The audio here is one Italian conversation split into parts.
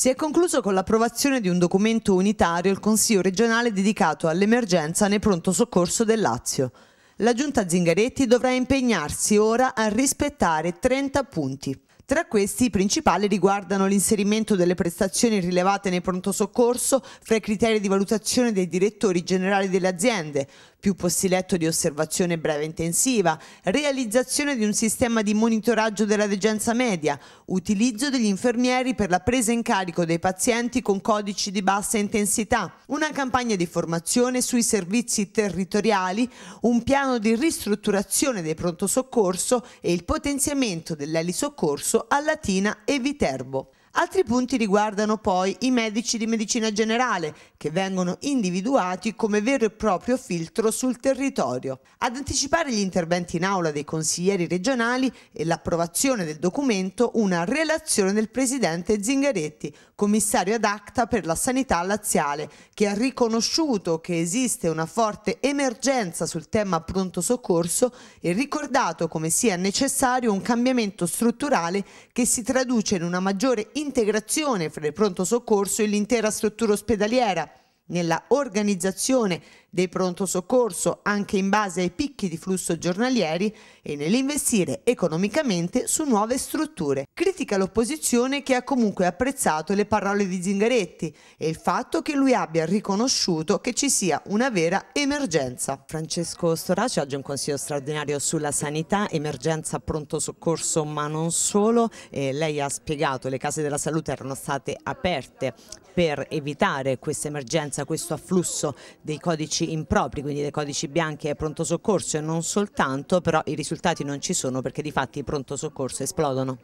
Si è concluso con l'approvazione di un documento unitario il Consiglio regionale dedicato all'emergenza nel pronto soccorso del Lazio. La Giunta Zingaretti dovrà impegnarsi ora a rispettare 30 punti. Tra questi i principali riguardano l'inserimento delle prestazioni rilevate nel pronto soccorso fra i criteri di valutazione dei direttori generali delle aziende, più posti letto di osservazione breve intensiva, realizzazione di un sistema di monitoraggio della degenza media, utilizzo degli infermieri per la presa in carico dei pazienti con codici di bassa intensità, una campagna di formazione sui servizi territoriali, un piano di ristrutturazione dei pronto soccorso e il potenziamento dell'elisoccorso a Latina e Viterbo. Altri punti riguardano poi i medici di medicina generale, che vengono individuati come vero e proprio filtro sul territorio. Ad anticipare gli interventi in aula dei consiglieri regionali e l'approvazione del documento una relazione del presidente Zingaretti, commissario ad acta per la sanità laziale, che ha riconosciuto che esiste una forte emergenza sul tema pronto soccorso e ricordato come sia necessario un cambiamento strutturale che si traduce in una maggiore integrazione fra il pronto soccorso e l'intera struttura ospedaliera, nella organizzazione dei pronto soccorso anche in base ai picchi di flusso giornalieri e nell'investire economicamente su nuove strutture. Critica l'opposizione che ha comunque apprezzato le parole di Zingaretti e il fatto che lui abbia riconosciuto che ci sia una vera emergenza. Francesco Storaci oggi un consiglio straordinario sulla sanità, emergenza pronto soccorso ma non solo. Eh, lei ha spiegato che le case della salute erano state aperte per evitare questa emergenza, questo afflusso dei codici codici impropri, quindi dei codici bianchi e pronto soccorso e non soltanto, però i risultati non ci sono perché di fatti i pronto soccorso esplodono.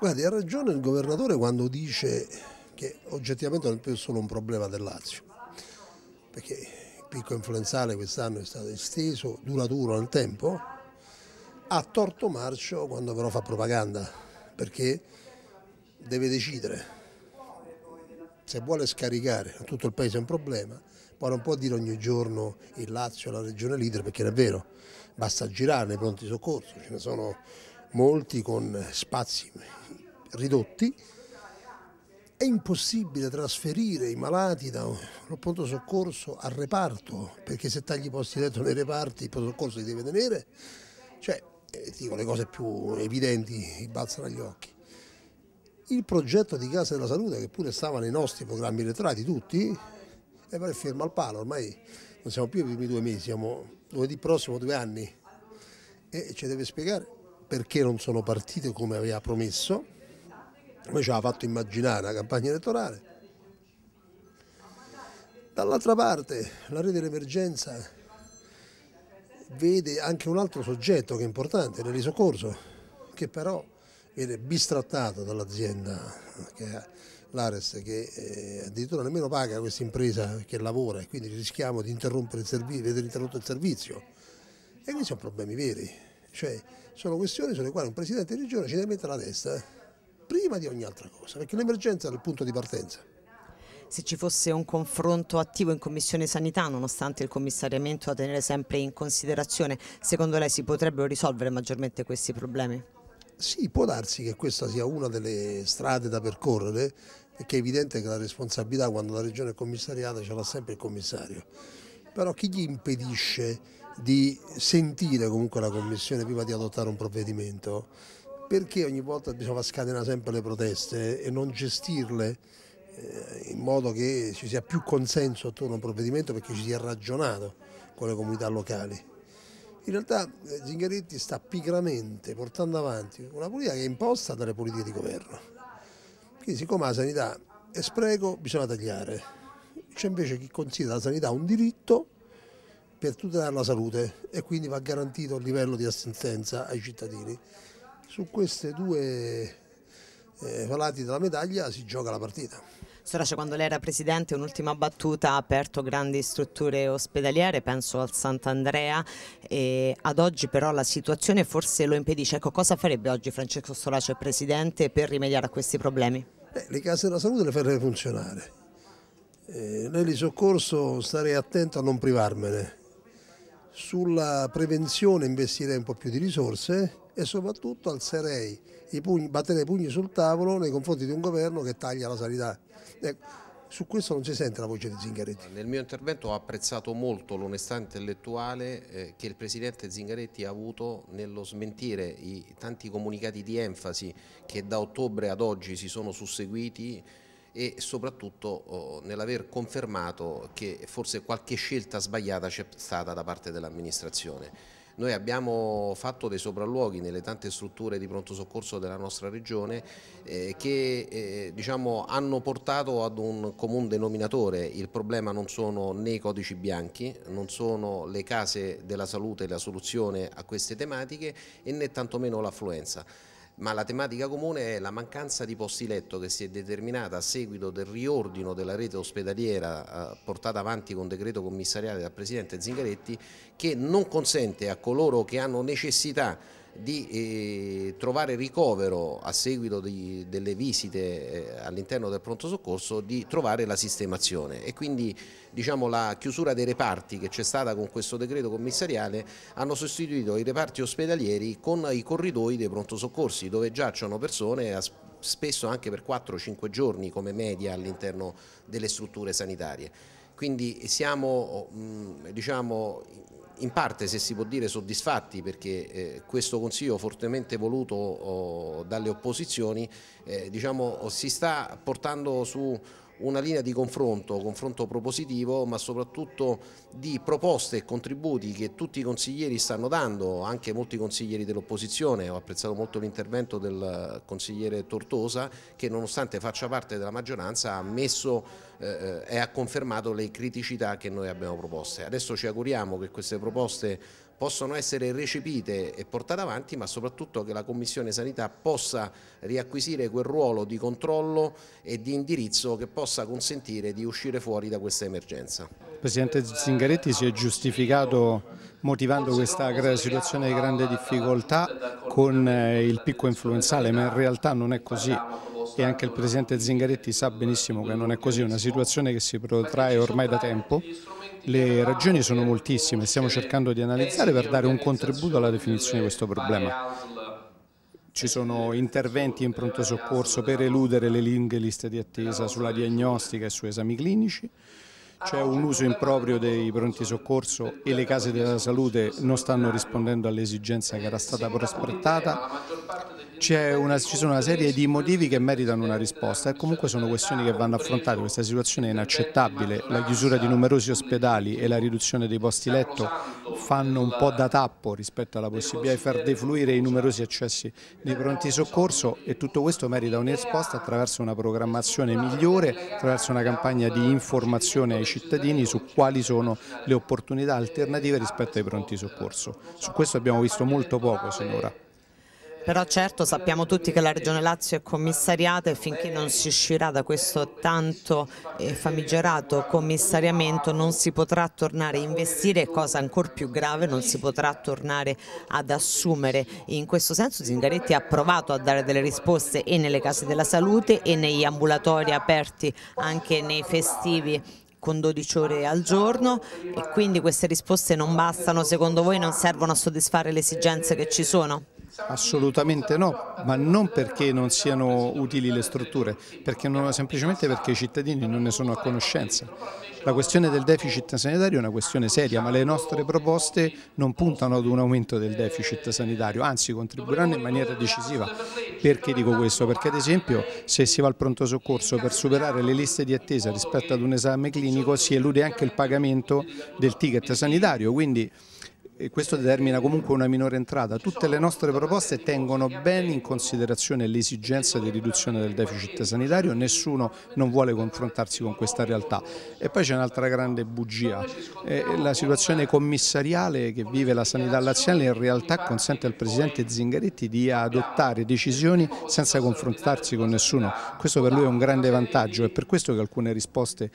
Guardi, ha ragione il governatore quando dice che oggettivamente non è più solo un problema del Lazio, perché il picco influenzale quest'anno è stato esteso, dura duro nel tempo, ha torto marcio quando però fa propaganda, perché deve decidere se vuole scaricare a tutto il paese un problema ma non può dire ogni giorno il Lazio è la regione leader perché non è vero, basta girare nei pronti soccorso, ce ne sono molti con spazi ridotti, è impossibile trasferire i malati da un pronto soccorso al reparto, perché se tagli i posti dentro nei reparti il pronto soccorso li deve tenere, cioè eh, dico le cose più evidenti balzano agli occhi. Il progetto di Casa della Salute, che pure stava nei nostri programmi elettorati tutti, e poi fermo al palo, ormai non siamo più i primi due mesi, siamo lunedì prossimo due anni. E ci deve spiegare perché non sono partite come aveva promesso, come ci aveva fatto immaginare la campagna elettorale. Dall'altra parte la rete dell'emergenza vede anche un altro soggetto che è importante, l'elisoccorso, che però viene bistrattato dall'azienda che ha l'Ares che eh, addirittura nemmeno paga questa impresa che lavora e quindi rischiamo di interrompere il servizio, vedere interrotto il servizio. E questi sono problemi veri, cioè sono questioni sulle quali un Presidente di Regione ci deve mettere la testa eh, prima di ogni altra cosa, perché l'emergenza è il punto di partenza se ci fosse un confronto attivo in Commissione Sanità, nonostante il commissariamento da tenere sempre in considerazione, secondo lei si potrebbero risolvere maggiormente questi problemi? Sì, può darsi che questa sia una delle strade da percorrere perché è evidente che la responsabilità quando la regione è commissariata ce l'ha sempre il commissario, però chi gli impedisce di sentire comunque la commissione prima di adottare un provvedimento? Perché ogni volta bisogna diciamo, scatenare sempre le proteste e non gestirle? Eh, in modo che ci sia più consenso attorno a un provvedimento perché ci sia ragionato con le comunità locali. In realtà eh, Zingaretti sta pigramente portando avanti una politica che è imposta dalle politiche di governo quindi siccome la sanità è spreco bisogna tagliare, c'è invece chi considera la sanità un diritto per tutelare la salute e quindi va garantito il livello di assistenza ai cittadini. Su questi due eh, palati della medaglia si gioca la partita. Sorace, cioè, quando lei era presidente, un'ultima battuta, ha aperto grandi strutture ospedaliere, penso al Sant'Andrea, ad oggi però la situazione forse lo impedisce. Ecco, cosa farebbe oggi Francesco Sorace, presidente, per rimediare a questi problemi? Beh, le case della salute le farebbe funzionare. Eh, nel soccorso starei attento a non privarmene. Sulla prevenzione investirei un po' più di risorse e soprattutto alzerei i pugni, battere i pugni sul tavolo nei confronti di un governo che taglia la sanità. Ecco su questo non si sente la voce di Zingaretti. Nel mio intervento ho apprezzato molto l'onestà intellettuale eh, che il Presidente Zingaretti ha avuto nello smentire i tanti comunicati di enfasi che da ottobre ad oggi si sono susseguiti e soprattutto oh, nell'aver confermato che forse qualche scelta sbagliata c'è stata da parte dell'amministrazione. Noi abbiamo fatto dei sopralluoghi nelle tante strutture di pronto soccorso della nostra regione eh, che eh, diciamo, hanno portato ad un comune denominatore. Il problema non sono né i codici bianchi, non sono le case della salute la soluzione a queste tematiche e né tantomeno l'affluenza ma la tematica comune è la mancanza di posti letto che si è determinata a seguito del riordino della rete ospedaliera eh, portata avanti con decreto commissariale dal Presidente Zingaretti che non consente a coloro che hanno necessità di eh, trovare ricovero a seguito di, delle visite eh, all'interno del pronto soccorso di trovare la sistemazione e quindi diciamo, la chiusura dei reparti che c'è stata con questo decreto commissariale hanno sostituito i reparti ospedalieri con i corridoi dei pronto soccorsi dove giacciono persone a spesso anche per 4-5 giorni come media all'interno delle strutture sanitarie. Quindi siamo mm, diciamo, in parte se si può dire soddisfatti perché eh, questo Consiglio fortemente voluto oh, dalle opposizioni eh, diciamo, si sta portando su una linea di confronto, confronto propositivo, ma soprattutto di proposte e contributi che tutti i consiglieri stanno dando, anche molti consiglieri dell'opposizione. Ho apprezzato molto l'intervento del consigliere Tortosa che nonostante faccia parte della maggioranza ha messo eh, eh e ha confermato le criticità che noi abbiamo proposte. Adesso ci auguriamo che queste proposte possono essere recepite e portate avanti, ma soprattutto che la Commissione Sanità possa riacquisire quel ruolo di controllo e di indirizzo che possa consentire di uscire fuori da questa emergenza. Il Presidente Zingaretti si è giustificato motivando questa situazione di grande difficoltà con eh, il picco influenzale, ma in realtà non è così e anche il Presidente Zingaretti sa benissimo che non è così, è una situazione che si protrae ormai da tempo le ragioni sono moltissime, e stiamo cercando di analizzare per dare un contributo alla definizione di questo problema. Ci sono interventi in pronto soccorso per eludere le lunghe liste di attesa sulla diagnostica e su esami clinici, c'è un uso improprio dei pronti soccorso e le case della salute non stanno rispondendo all'esigenza che era stata prospettata una, ci sono una serie di motivi che meritano una risposta e comunque sono questioni che vanno affrontate. Questa situazione è inaccettabile, la chiusura di numerosi ospedali e la riduzione dei posti letto fanno un po' da tappo rispetto alla possibilità di far defluire i numerosi accessi di pronti soccorso e tutto questo merita una risposta attraverso una programmazione migliore, attraverso una campagna di informazione ai cittadini su quali sono le opportunità alternative rispetto ai pronti soccorso. Su questo abbiamo visto molto poco sinora. Però certo sappiamo tutti che la Regione Lazio è commissariata e finché non si uscirà da questo tanto eh, famigerato commissariamento non si potrà tornare a investire e cosa ancora più grave non si potrà tornare ad assumere. In questo senso Zingaretti ha provato a dare delle risposte e nelle case della salute e negli ambulatori aperti anche nei festivi con 12 ore al giorno e quindi queste risposte non bastano, secondo voi non servono a soddisfare le esigenze che ci sono? Assolutamente no, ma non perché non siano utili le strutture, perché non, semplicemente perché i cittadini non ne sono a conoscenza. La questione del deficit sanitario è una questione seria, ma le nostre proposte non puntano ad un aumento del deficit sanitario, anzi contribuiranno in maniera decisiva. Perché dico questo? Perché ad esempio se si va al pronto soccorso per superare le liste di attesa rispetto ad un esame clinico si elude anche il pagamento del ticket sanitario, quindi e questo determina comunque una minore entrata. Tutte le nostre proposte tengono ben in considerazione l'esigenza di riduzione del deficit sanitario, nessuno non vuole confrontarsi con questa realtà. E poi c'è un'altra grande bugia, la situazione commissariale che vive la sanità laziale in realtà consente al Presidente Zingaretti di adottare decisioni senza confrontarsi con nessuno, questo per lui è un grande vantaggio è per questo che alcune risposte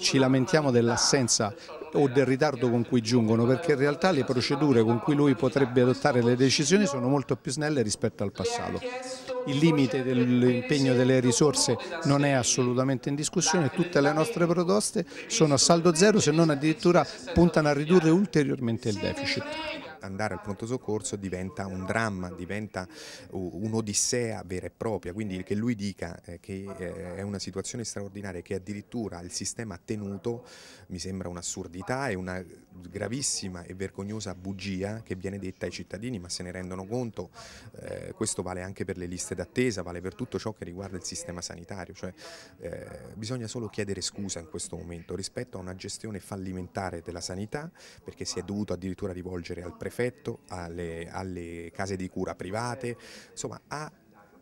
ci lamentiamo dell'assenza o del ritardo con cui giungono, perché in realtà le procedure con cui lui potrebbe adottare le decisioni sono molto più snelle rispetto al passato. Il limite dell'impegno delle risorse non è assolutamente in discussione, tutte le nostre proposte sono a saldo zero se non addirittura puntano a ridurre ulteriormente il deficit andare al pronto soccorso diventa un dramma, diventa un'odissea vera e propria, quindi che lui dica eh, che eh, è una situazione straordinaria, e che addirittura il sistema ha tenuto, mi sembra un'assurdità e una gravissima e vergognosa bugia che viene detta ai cittadini, ma se ne rendono conto, eh, questo vale anche per le liste d'attesa, vale per tutto ciò che riguarda il sistema sanitario, cioè eh, bisogna solo chiedere scusa in questo momento rispetto a una gestione fallimentare della sanità, perché si è dovuto addirittura rivolgere al prefetto prefetto, alle, alle case di cura private, insomma a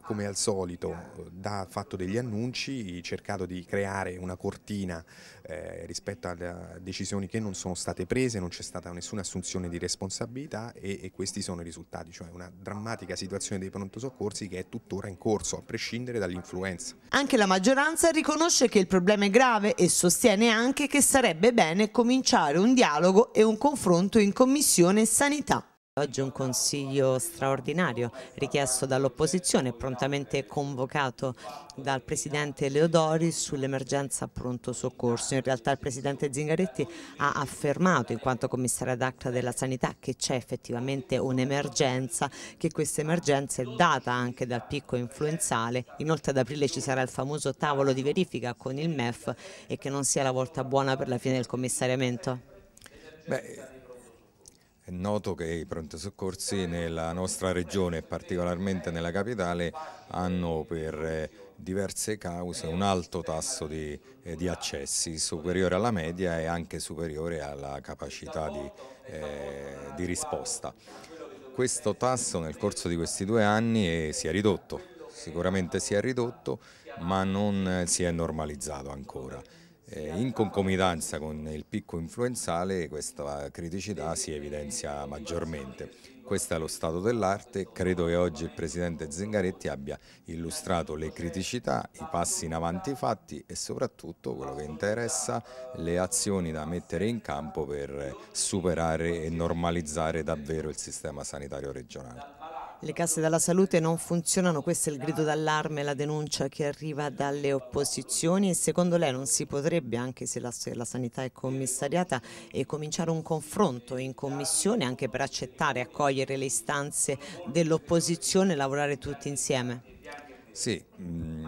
come al solito ha fatto degli annunci, cercato di creare una cortina eh, rispetto a decisioni che non sono state prese, non c'è stata nessuna assunzione di responsabilità e, e, questi sono i risultati, cioè una drammatica situazione dei pronto soccorsi che è tuttora in corso, a prescindere dall'influenza. Anche la maggioranza riconosce che il problema è grave e sostiene anche che sarebbe bene cominciare un dialogo e un confronto in Commissione Sanità. Oggi un consiglio straordinario richiesto dall'opposizione prontamente convocato dal Presidente Leodori sull'emergenza pronto soccorso. In realtà il Presidente Zingaretti ha affermato in quanto commissario ad acta della sanità che c'è effettivamente un'emergenza, che questa emergenza è data anche dal picco influenzale. Inoltre ad aprile ci sarà il famoso tavolo di verifica con il MEF e che non sia la volta buona per la fine del commissariamento. Beh, è noto che i pronto soccorsi nella nostra regione, particolarmente nella capitale, hanno per eh, diverse cause un alto tasso di, eh, di accessi, superiore alla media e anche superiore alla capacità di, eh, di risposta. Questo tasso nel corso di questi due anni eh, si è ridotto, sicuramente si è ridotto, ma non eh, si è normalizzato ancora. Eh, in concomitanza con il picco influenzale questa criticità si evidenzia maggiormente. Questo è lo stato dell'arte, credo che oggi il Presidente Zingaretti abbia illustrato le criticità, i passi in avanti fatti e soprattutto quello che interessa le azioni da mettere in campo per superare e normalizzare davvero il sistema sanitario regionale. Le casse della salute non funzionano, questo è il grido d'allarme, la denuncia che arriva dalle opposizioni e secondo lei non si potrebbe, anche se la, la sanità è commissariata, eh, cominciare un confronto in commissione anche per accettare, accogliere le istanze dell'opposizione e lavorare tutti insieme? Sì, mm,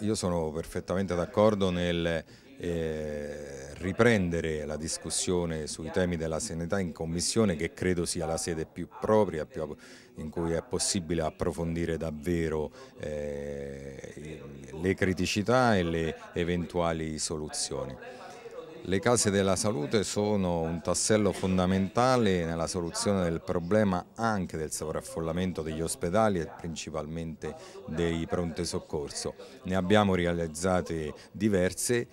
io sono perfettamente d'accordo nel eh, riprendere la discussione sui temi della sanità in commissione che credo sia la sede più propria, più in cui è possibile approfondire davvero eh, le criticità e le eventuali soluzioni. Le case della salute sono un tassello fondamentale nella soluzione del problema anche del sovraffollamento degli ospedali e principalmente dei pronte soccorso. Ne abbiamo realizzate diverse,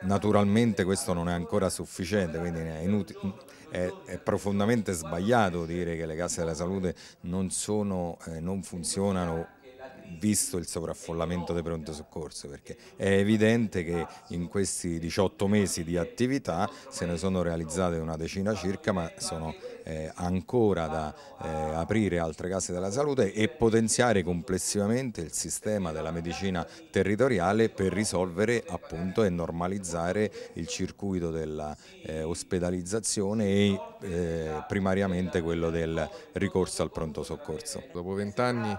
naturalmente questo non è ancora sufficiente, quindi è inutile è, è, profondamente sbagliato dire che le casse della salute non, sono, eh, non funzionano visto il sovraffollamento dei pronto soccorso, perché è evidente che in questi 18 mesi di attività se ne sono realizzate una decina circa, ma sono eh, ancora da eh, aprire altre case della salute e potenziare complessivamente il sistema della medicina territoriale per risolvere appunto e normalizzare il circuito dell'ospedalizzazione eh, e eh, primariamente quello del ricorso al pronto soccorso. Dopo vent'anni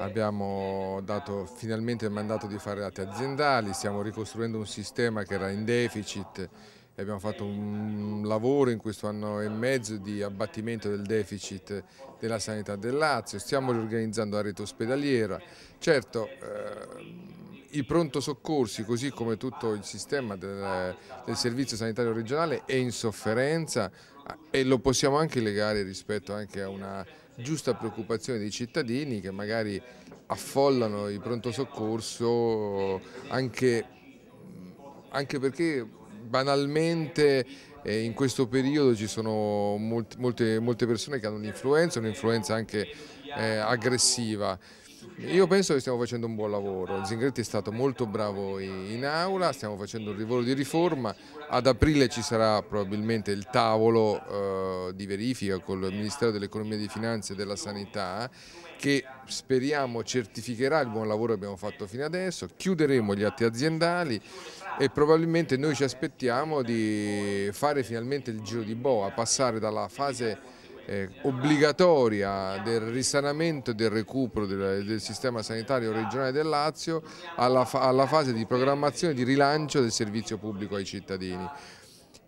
abbiamo dato finalmente il mandato di fare dati aziendali, stiamo ricostruendo un sistema che era in deficit e abbiamo fatto un lavoro in questo anno e mezzo di abbattimento del deficit della sanità del Lazio, stiamo riorganizzando la rete ospedaliera, certo eh, i pronto soccorsi così come tutto il sistema del, del servizio sanitario regionale è in sofferenza eh, e lo possiamo anche legare rispetto anche a una giusta preoccupazione dei cittadini che magari affollano il pronto soccorso anche, anche perché banalmente eh, in questo periodo ci sono molte, molte persone che hanno un'influenza, un'influenza anche eh, aggressiva. Io penso che stiamo facendo un buon lavoro, Zingretti è stato molto bravo in aula, stiamo facendo un rivolo di riforma, ad aprile ci sarà probabilmente il tavolo eh, di verifica con il Ministero dell'Economia e delle Finanze e della Sanità che speriamo certificherà il buon lavoro che abbiamo fatto fino adesso, chiuderemo gli atti aziendali e probabilmente noi ci aspettiamo di fare finalmente il giro di boa, passare dalla fase eh, obbligatoria del risanamento e del recupero del, del, sistema sanitario regionale del Lazio alla, alla fase di programmazione e di rilancio del servizio pubblico ai cittadini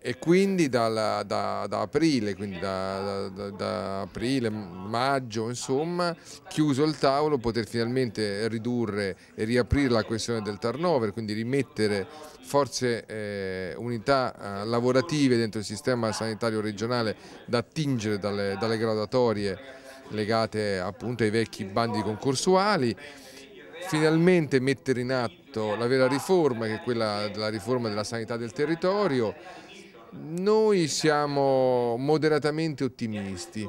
e quindi dalla, da, da, aprile, quindi da, da, aprile, maggio, insomma, chiuso il tavolo, poter finalmente ridurre e riaprire la questione del turnover, quindi rimettere forze, eh, unità eh, lavorative dentro il sistema sanitario regionale da attingere dalle, dalle graduatorie legate appunto ai vecchi bandi concorsuali finalmente mettere in atto la vera riforma che è quella della riforma della sanità del territorio noi siamo moderatamente ottimisti.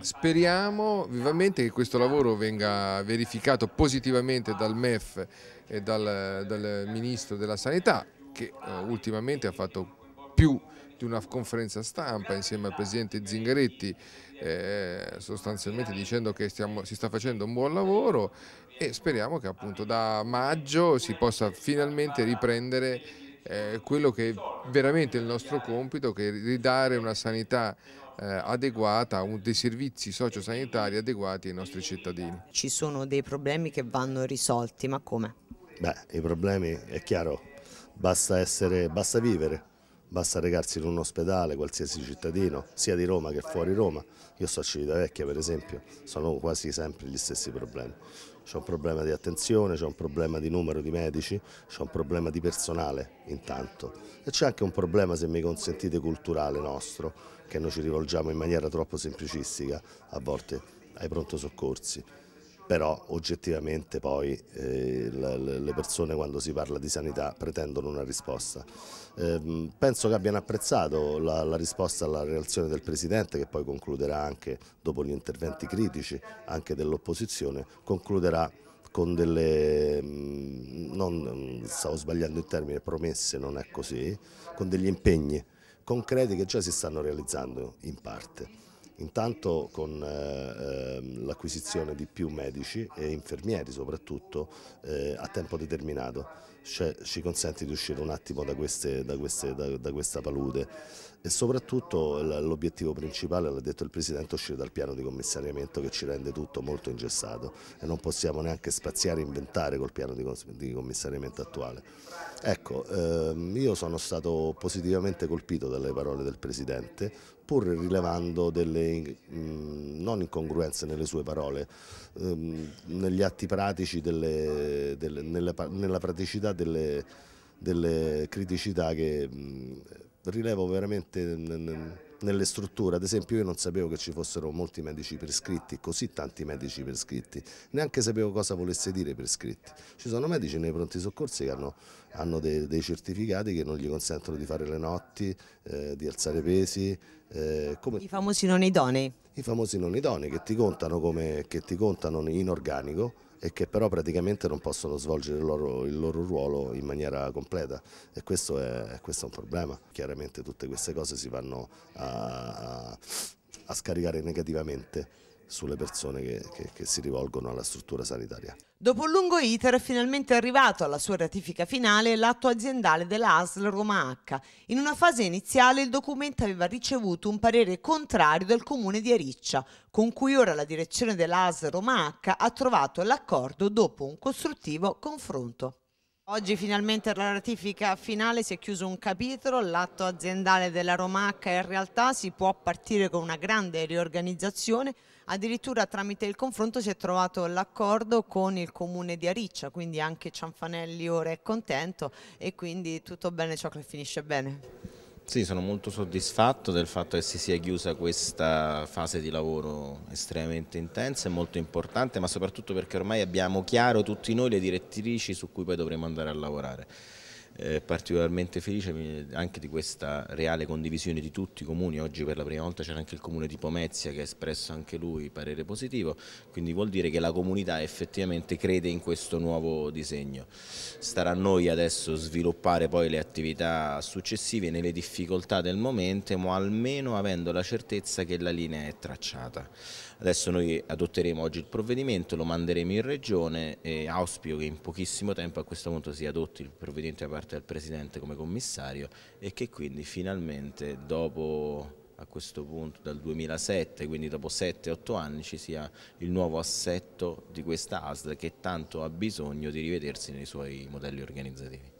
Speriamo vivamente che questo lavoro venga verificato positivamente dal MEF e dal, dal Ministro della Sanità che eh, ultimamente ha fatto più di una conferenza stampa insieme al Presidente Zingaretti eh, sostanzialmente dicendo che stiamo, si sta facendo un buon lavoro e speriamo che appunto da maggio si possa finalmente riprendere eh, quello che è veramente il nostro compito, che è ridare una sanità eh, adeguata, un, dei servizi sociosanitari adeguati ai nostri cittadini. Ci sono dei problemi che vanno risolti, ma come? Beh, i problemi è chiaro, basta, essere, basta vivere, basta recarsi in un ospedale, qualsiasi cittadino, sia di Roma che fuori Roma. Io sto a Civitavecchia per esempio, sono quasi sempre gli stessi problemi c'è un problema di attenzione, c'è un problema di numero di medici, c'è un problema di personale intanto e c'è anche un problema, se mi consentite, culturale nostro, che noi ci rivolgiamo in maniera troppo semplicistica a volte ai pronto soccorsi però oggettivamente poi eh, le persone quando si parla di sanità pretendono una risposta. Eh, penso che abbiano apprezzato la, la, risposta alla relazione del Presidente che poi concluderà anche, dopo gli interventi critici anche dell'opposizione, concluderà con delle, mm, non, stavo sbagliando il termine, promesse, non è così, con degli impegni concreti che già si stanno realizzando in parte. Intanto con eh, ehm, l'acquisizione di più medici e infermieri soprattutto eh, a tempo determinato cioè, ci consente di uscire un attimo da, queste, da, queste, da, da questa palude e soprattutto l'obiettivo principale, l'ha detto il Presidente, è uscire dal piano di commissariamento che ci rende tutto molto ingessato e non possiamo neanche spaziare e inventare col piano di commissariamento attuale. Ecco, ehm, io sono stato positivamente colpito dalle parole del Presidente pur rilevando delle mh, non incongruenze nelle sue parole, ehm, negli atti pratici, delle, delle, nella, nella, praticità delle, delle criticità che mh, rilevo veramente nelle strutture, ad esempio io non sapevo che ci fossero molti medici prescritti, così tanti medici prescritti, neanche sapevo cosa volesse dire prescritti. Ci sono medici nei pronti soccorsi che hanno, hanno dei, dei, certificati che non gli consentono di fare le notti, eh, di alzare pesi. Eh, come... I famosi non idonei. I famosi non idonei che ti contano, come, che ti contano in organico e che però praticamente non possono svolgere il loro, il loro ruolo in maniera completa e questo è, questo è, un problema. Chiaramente tutte queste cose si vanno a, a scaricare negativamente sulle persone che, che, che, si rivolgono alla struttura sanitaria. Dopo un lungo iter è finalmente arrivato alla sua ratifica finale l'atto aziendale della ASL Roma H. In una fase iniziale il documento aveva ricevuto un parere contrario del comune di Ariccia, con cui ora la direzione dell'ASL Roma H ha trovato l'accordo dopo un costruttivo confronto. Oggi finalmente alla ratifica finale si è chiuso un capitolo, l'atto aziendale della Roma H in realtà si può partire con una grande riorganizzazione addirittura tramite il confronto si è trovato l'accordo con il comune di Ariccia, quindi anche Cianfanelli ora è contento e quindi tutto bene ciò che finisce bene. Sì, sono molto soddisfatto del fatto che si sia chiusa questa fase di lavoro estremamente intensa e molto importante, ma soprattutto perché ormai abbiamo chiaro tutti noi le direttrici su cui poi dovremo andare a lavorare eh, particolarmente felice anche di questa reale condivisione di tutti i comuni, oggi per la prima volta c'era anche il comune di Pomezia che ha espresso anche lui parere positivo, quindi vuol dire che la comunità effettivamente crede in questo nuovo disegno. Starà a noi adesso sviluppare poi le attività successive nelle difficoltà del momento, ma almeno avendo la certezza che la linea è tracciata. Adesso noi adotteremo oggi il provvedimento, lo manderemo in regione e auspico che in pochissimo tempo a questo punto si adotti il provvedimento da parte del Presidente come commissario e che quindi finalmente dopo a questo punto dal 2007, quindi dopo 7-8 anni ci sia il nuovo assetto di questa ASL che tanto ha bisogno di rivedersi nei suoi modelli organizzativi.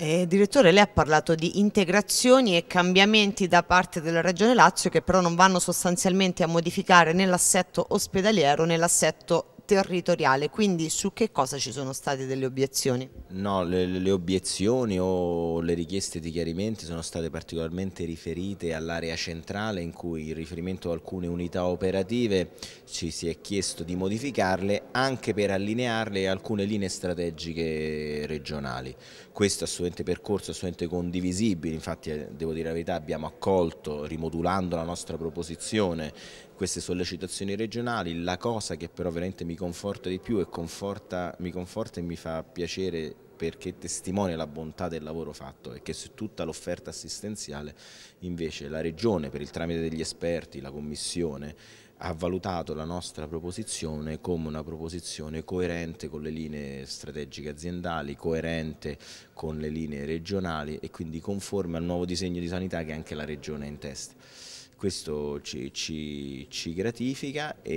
Eh, direttore, lei ha parlato di integrazioni e cambiamenti da parte della Regione Lazio che però non vanno sostanzialmente a modificare né l'assetto ospedaliero né l'assetto territoriale, quindi su che cosa ci sono state delle obiezioni? No, le, le obiezioni o le richieste di chiarimenti sono state particolarmente riferite all'area centrale in cui in riferimento a alcune unità operative ci si è chiesto di modificarle anche per allinearle a alcune linee strategiche regionali. Questo è assolutamente percorso, assolutamente condivisibile, infatti eh, devo dire la verità abbiamo accolto rimodulando la nostra proposizione queste sollecitazioni regionali. La cosa che però veramente mi conforta di più e conforta, mi conforta e mi fa piacere perché testimonia la bontà del lavoro fatto e che su tutta l'offerta assistenziale invece la Regione per il tramite degli esperti, la Commissione ha valutato la nostra proposizione come una proposizione coerente con le linee strategiche aziendali, coerente con le linee regionali e quindi conforme al nuovo disegno di sanità che anche la Regione ha in testa questo ci, ci, ci gratifica e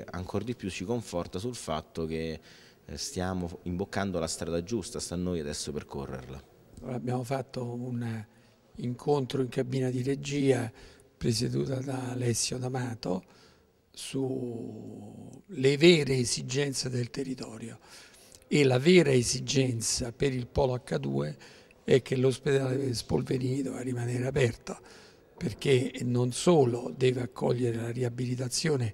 eh, ancora di più ci conforta sul fatto che eh, stiamo imboccando la strada giusta, sta a noi adesso percorrerla. abbiamo fatto un eh, incontro in cabina di regia presieduta da Alessio D'Amato sulle vere esigenze del territorio e la vera esigenza per il polo H2 è che l'ospedale Spolverini doveva rimanere aperto perché non solo deve accogliere la riabilitazione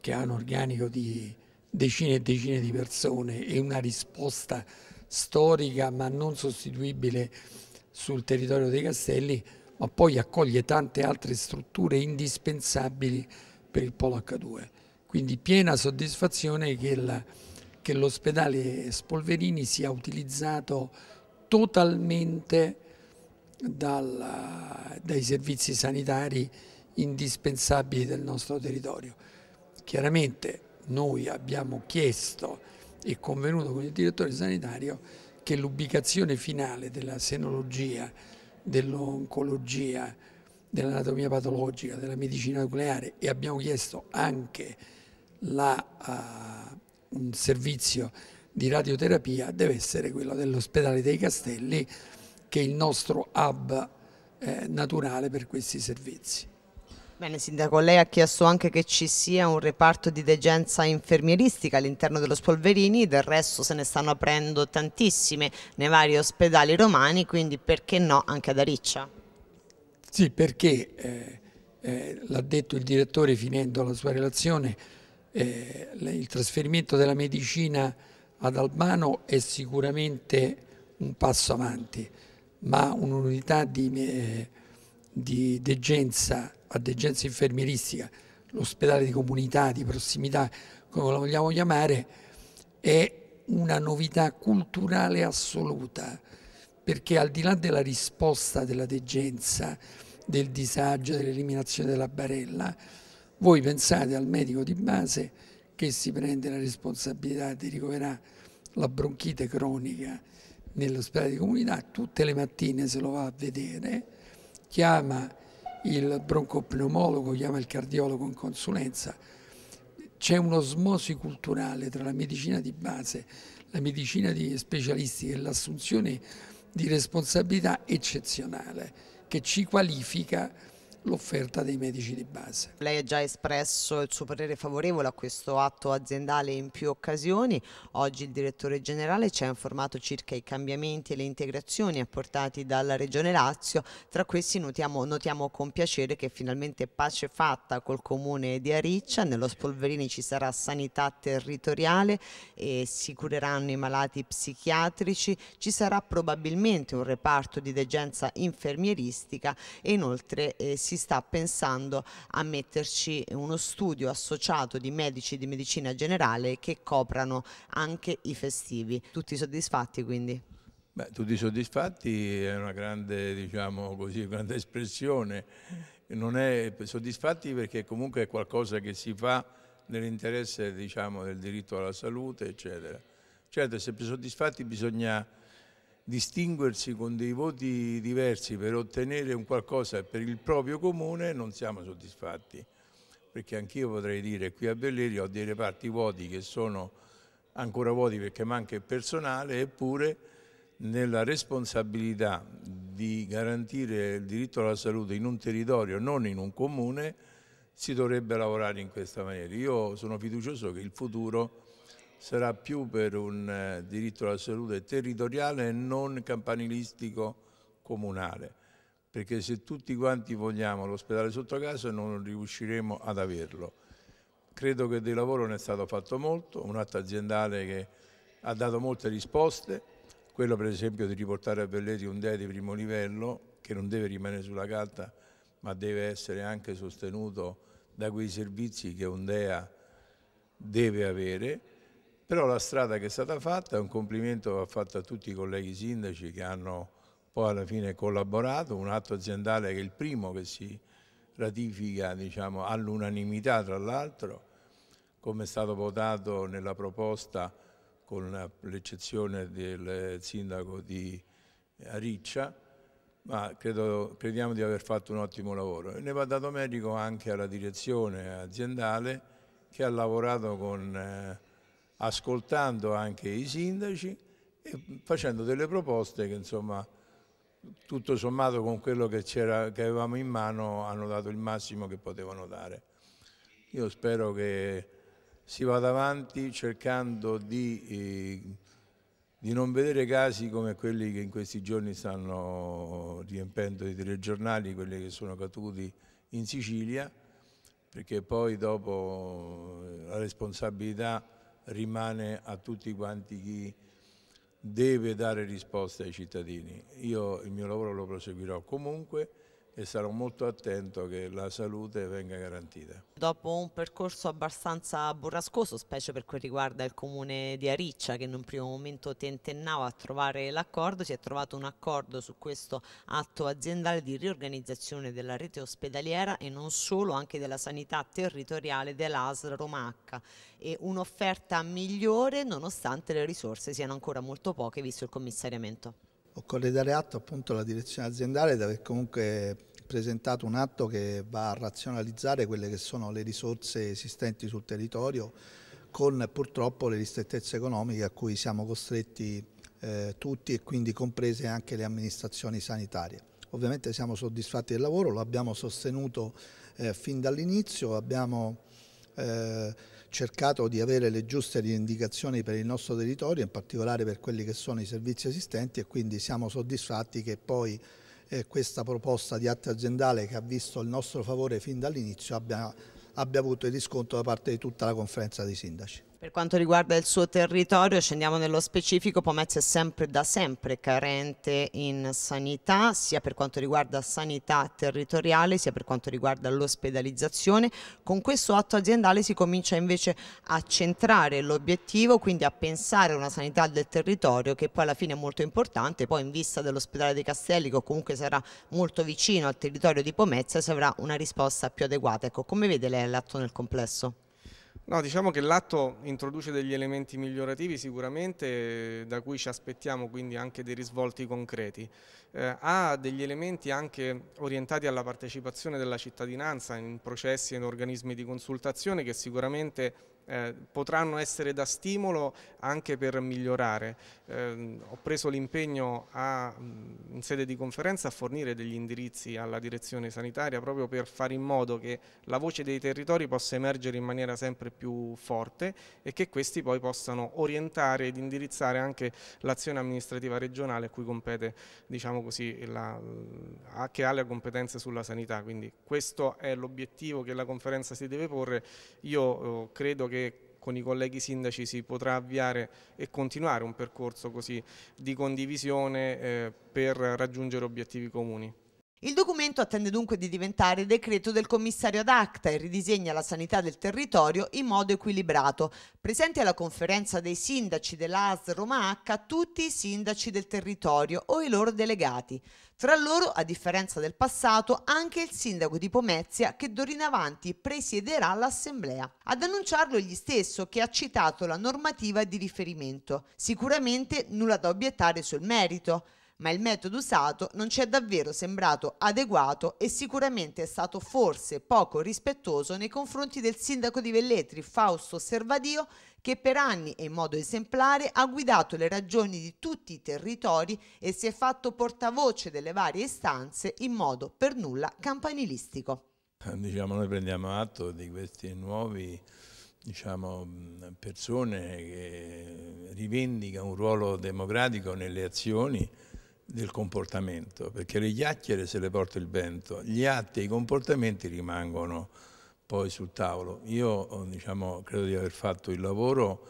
che ha un organico di decine e decine di persone e una risposta storica ma non sostituibile sul territorio dei castelli, ma poi accoglie tante altre strutture indispensabili per il polo H2. Quindi piena soddisfazione che l'ospedale Spolverini sia utilizzato totalmente dalla, dai servizi sanitari indispensabili del nostro territorio. Chiaramente noi abbiamo chiesto e convenuto con il direttore sanitario che l'ubicazione finale della senologia, dell'oncologia, dell'anatomia patologica, della medicina nucleare e abbiamo chiesto anche la, uh, un servizio di radioterapia deve essere quello dell'ospedale dei Castelli che è il nostro hub eh, naturale per questi servizi. Bene, Sindaco, lei ha chiesto anche che ci sia un reparto di degenza infermieristica all'interno dello Spolverini, del resto se ne stanno aprendo tantissime nei vari ospedali romani, quindi perché no anche ad Ariccia? Sì, perché eh, eh, l'ha detto il direttore finendo la sua relazione, eh, il trasferimento della medicina ad Albano è sicuramente un passo avanti ma un'unità di, eh, di degenza, a degenza infermieristica, l'ospedale di comunità, di prossimità, come lo vogliamo chiamare, è una novità culturale assoluta, perché al di là della risposta della degenza, del disagio, dell'eliminazione della barella, voi pensate al medico di base che si prende la responsabilità di ricoverare la bronchite cronica, nell'ospedale di comunità, tutte le mattine se lo va a vedere, chiama il broncopneumologo, chiama il cardiologo in consulenza. C'è un'osmosi culturale tra la medicina di base, la medicina di specialisti e l'assunzione di responsabilità eccezionale che ci qualifica l'offerta dei medici di base. Lei ha già espresso il suo parere favorevole a questo atto aziendale in più occasioni. Oggi il direttore generale ci ha informato circa i cambiamenti e le integrazioni apportati dalla Regione Lazio. Tra questi notiamo, notiamo con piacere che finalmente pace fatta col comune di Ariccia, nello Spolverini ci sarà sanità territoriale e si cureranno i malati psichiatrici, ci sarà probabilmente un reparto di degenza infermieristica e inoltre eh, si si sta pensando a metterci uno studio associato di medici di medicina generale che coprano anche i festivi. Tutti soddisfatti quindi? Beh, tutti soddisfatti è una grande, diciamo così, grande espressione, non è soddisfatti perché comunque è qualcosa che si fa nell'interesse diciamo, del diritto alla salute, eccetera. Certo, se soddisfatti bisogna distinguersi con dei voti diversi per ottenere un qualcosa per il proprio comune non siamo soddisfatti, perché anch'io potrei dire qui a Belleri ho dei reparti vuoti che sono ancora vuoti perché manca il personale, eppure nella responsabilità di garantire il diritto alla salute in un territorio, non in un comune, si dovrebbe lavorare in questa maniera. Io sono fiducioso che il futuro sarà più per un eh, diritto alla salute territoriale e non campanilistico comunale, perché se tutti quanti vogliamo l'ospedale sotto casa non riusciremo ad averlo. Credo che del lavoro ne è stato fatto molto, un atto aziendale che ha dato molte risposte, quello per esempio di riportare a Belleti un DEA di primo livello che non deve rimanere sulla carta ma deve essere anche sostenuto da quei servizi che un DEA deve avere però la strada che è stata fatta è un complimento va fatto a tutti i colleghi sindaci che hanno poi alla fine collaborato, un atto aziendale che è il primo che si ratifica diciamo, all'unanimità tra l'altro, come è stato votato nella proposta con l'eccezione del sindaco di Ariccia, ma credo, crediamo di aver fatto un ottimo lavoro. Ne va dato merito anche alla direzione aziendale che ha lavorato con... Eh, ascoltando anche i sindaci e facendo delle proposte che insomma tutto sommato con quello che, che avevamo in mano hanno dato il massimo che potevano dare. Io spero che si vada avanti cercando di, eh, di non vedere casi come quelli che in questi giorni stanno riempendo i telegiornali, quelli che sono caduti in Sicilia, perché poi dopo eh, la responsabilità rimane a tutti quanti chi deve dare risposte ai cittadini. Io il mio lavoro lo proseguirò comunque e sarò molto attento che la salute venga garantita. Dopo un percorso abbastanza burrascoso, specie per quel riguarda il comune di Ariccia, che in un primo momento tentennava a trovare l'accordo, si è trovato un accordo su questo atto aziendale di riorganizzazione della rete ospedaliera e non solo, anche della sanità territoriale dell'ASL Romacca e un'offerta migliore nonostante le risorse siano ancora molto poche visto il commissariamento. Occorre dare atto appunto alla direzione aziendale di aver comunque presentato un atto che va a razionalizzare quelle che sono le risorse esistenti sul territorio con purtroppo le ristrettezze economiche a cui siamo costretti eh, tutti e quindi comprese anche le amministrazioni sanitarie. Ovviamente siamo soddisfatti del lavoro, lo abbiamo sostenuto eh, fin dall'inizio, abbiamo eh, cercato di avere le giuste rivendicazioni per il nostro territorio, in particolare per quelli che sono i servizi esistenti e quindi siamo soddisfatti che poi eh, questa proposta di atto aziendale che ha visto il nostro favore fin dall'inizio abbia, abbia avuto il riscontro da parte di tutta la conferenza dei sindaci. Per quanto riguarda il suo territorio, scendiamo nello specifico, Pomezia è sempre da sempre carente in sanità, sia per quanto riguarda sanità territoriale, sia per quanto riguarda l'ospedalizzazione. Con questo atto aziendale si comincia invece a centrare l'obiettivo, quindi a pensare a una sanità del territorio che poi alla fine è molto importante, poi in vista dell'ospedale dei Castelli, che comunque sarà molto vicino al territorio di Pomezia, si avrà una risposta più adeguata. Ecco, come vede lei l'atto nel complesso? No, diciamo che l'atto introduce degli elementi migliorativi sicuramente eh, da cui ci aspettiamo quindi anche dei risvolti concreti. Eh, ha degli elementi anche orientati alla partecipazione della cittadinanza in processi e in organismi di consultazione che sicuramente eh, potranno essere da stimolo anche per migliorare. Ehm, ho preso l'impegno mm, in sede di conferenza a fornire degli indirizzi alla direzione sanitaria proprio per fare in modo che la voce dei territori possa emergere in maniera sempre più forte e che questi poi possano orientare ed indirizzare anche l'azione amministrativa regionale a cui compete, diciamo così, la, a che ha le competenze sulla sanità. Quindi questo è l'obiettivo che la conferenza si deve porre. Io eh, credo che con i colleghi sindaci si potrà avviare e continuare un percorso così di condivisione eh, per raggiungere obiettivi comuni. Il documento attende dunque di diventare decreto del commissario ad acta e ridisegna la sanità del territorio in modo equilibrato. Presenti alla conferenza dei sindaci dell'AS Roma H tutti i sindaci del territorio o i loro delegati. Tra loro, a differenza del passato, anche il sindaco di Pomezia che d'ora in avanti presiederà l'assemblea. Ad annunciarlo egli stesso che ha citato la normativa di riferimento. Sicuramente nulla da obiettare sul merito ma il metodo usato non ci è davvero sembrato adeguato e sicuramente è stato forse poco rispettoso nei confronti del sindaco di Velletri Fausto Servadio che per anni e in modo esemplare ha guidato le ragioni di tutti i territori e si è fatto portavoce delle varie istanze in modo per nulla campanilistico. Eh, diciamo noi prendiamo atto di questi nuovi diciamo, persone che rivendicano un ruolo democratico nelle azioni del comportamento, perché le chiacchiere se le porta il vento, gli atti e i comportamenti rimangono poi sul tavolo. Io diciamo, credo di aver fatto il lavoro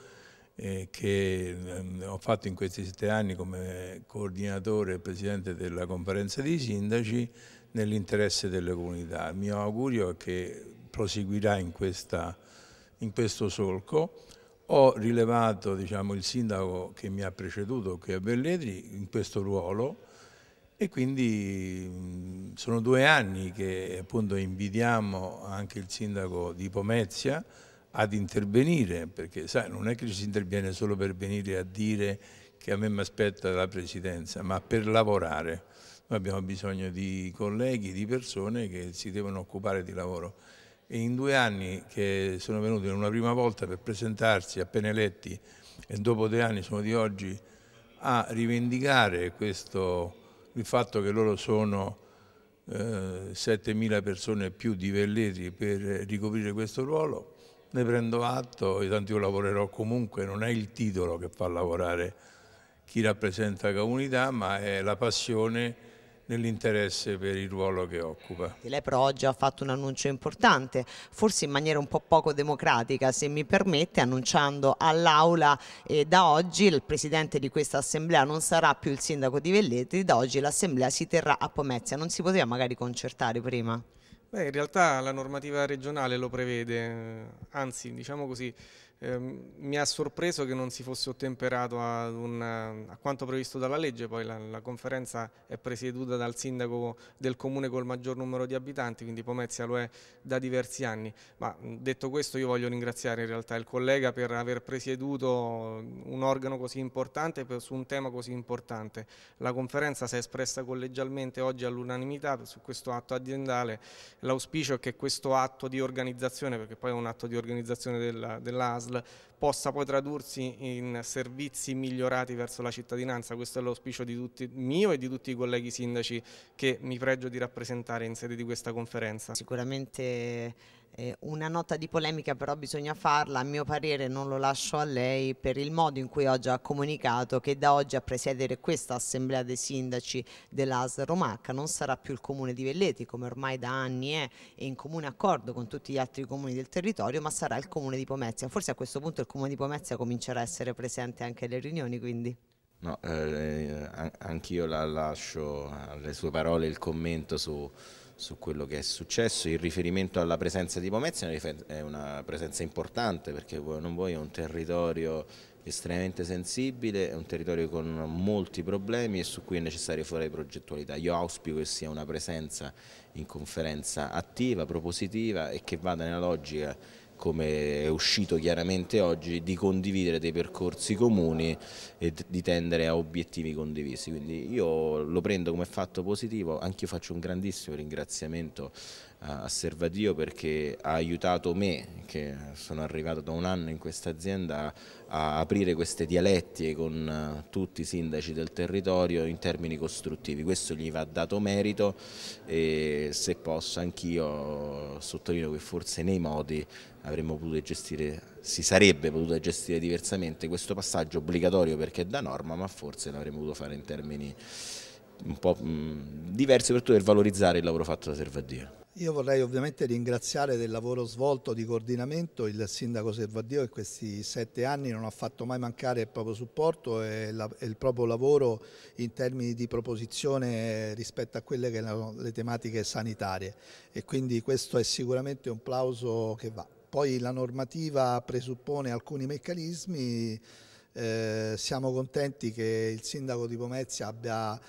eh, che eh, ho fatto in questi sette anni come coordinatore e presidente della conferenza dei sindaci nell'interesse delle comunità. Il mio augurio è che proseguirà in, questa, in questo solco ho rilevato diciamo, il sindaco che mi ha preceduto qui a Belletri in questo ruolo e quindi sono due anni che appunto invitiamo anche il sindaco di Pomezia ad intervenire, perché sai, non è che ci si interviene solo per venire a dire che a me mi aspetta la presidenza, ma per lavorare. Noi abbiamo bisogno di colleghi, di persone che si devono occupare di lavoro e in due anni che sono venuti in una prima volta per presentarsi appena eletti e dopo due anni sono di oggi a rivendicare questo, il fatto che loro sono eh, 7.000 persone più di Velletri per ricoprire questo ruolo, ne prendo atto e tanto io lavorerò comunque, non è il titolo che fa lavorare chi rappresenta la comunità ma è la passione nell'interesse per il ruolo che occupa. Lei però oggi ha fatto un annuncio importante, forse in maniera un po' poco democratica se mi permette, annunciando all'Aula eh, da oggi il presidente di questa assemblea non sarà più il sindaco di Velletri, da oggi l'assemblea si terrà a Pomezia, non si poteva magari concertare prima? Beh, in realtà la normativa regionale lo prevede, eh, anzi diciamo così Ehm, mi ha sorpreso che non si fosse ottemperato un, a quanto previsto dalla legge, poi la, la, conferenza è presieduta dal sindaco del comune col maggior numero di abitanti, quindi Pomezia lo è da diversi anni, ma detto questo io voglio ringraziare in realtà il collega per aver presieduto un organo così importante per, su un tema così importante. La conferenza si è espressa collegialmente oggi all'unanimità su questo atto aziendale, l'auspicio è che questo atto di organizzazione, perché poi è un atto di organizzazione dell'ASL, della ASL possa poi tradursi in servizi migliorati verso la cittadinanza. Questo è l'auspicio di tutti, mio e di tutti i colleghi sindaci che mi pregio di rappresentare in sede di questa conferenza. Sicuramente eh, una nota di polemica però bisogna farla, a mio parere non lo lascio a lei per il modo in cui oggi ha comunicato che da oggi a presiedere questa assemblea dei sindaci dell'AS Romacca non sarà più il comune di Velleti come ormai da anni è e in comune accordo con tutti gli altri comuni del territorio ma sarà il comune di Pomezia, forse a questo punto il comune di Pomezia comincerà a essere presente anche alle riunioni quindi. No, eh, eh anch'io la lascio alle sue parole il commento su, su quello che è successo. Il riferimento alla presenza di Pomezia è una presenza importante perché voi non vuoi è un territorio estremamente sensibile, è un territorio con molti problemi e su cui è necessario fare progettualità. Io auspico che sia una presenza in conferenza attiva, propositiva e che vada nella logica come è uscito chiaramente oggi, di condividere dei percorsi comuni e di tendere a obiettivi condivisi. Quindi io lo prendo come fatto positivo, anche io faccio un grandissimo ringraziamento a Servadio perché ha aiutato me, che sono arrivato da un anno in questa azienda, a aprire queste dialettiche con eh, tutti i sindaci del territorio in termini costruttivi. Questo gli va dato merito e se posso anch'io sottolineo che forse nei modi avremmo potuto gestire, si sarebbe potuto gestire diversamente questo passaggio obbligatorio perché è da norma, ma forse l'avremmo potuto fare in termini un po' mm, diversi per poter valorizzare il lavoro fatto da Servadio. Io vorrei ovviamente ringraziare del lavoro svolto di coordinamento il sindaco Servadio che questi sette anni non ha fatto mai mancare il proprio supporto e, la, e il proprio lavoro in termini di proposizione rispetto a quelle che erano le tematiche sanitarie e quindi questo è sicuramente un plauso che va poi la normativa presuppone alcuni meccanismi, eh, siamo contenti che il sindaco di Pomezia abbia,